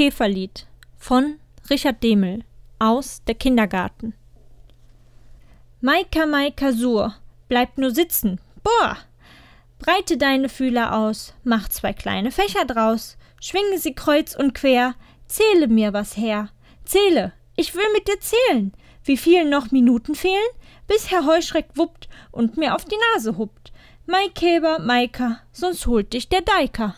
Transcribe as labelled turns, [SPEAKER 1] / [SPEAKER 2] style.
[SPEAKER 1] Käferlied von Richard Demel aus Der Kindergarten. Maika Maika Sur, bleib nur sitzen, boah! Breite deine Fühler aus, mach zwei kleine Fächer draus, schwinge sie kreuz und quer, zähle mir was her, zähle, ich will mit dir zählen, wie viel noch Minuten fehlen, bis Herr Heuschreck wuppt und mir auf die Nase hupt. Maikäber, Maika, sonst holt dich der Deiker.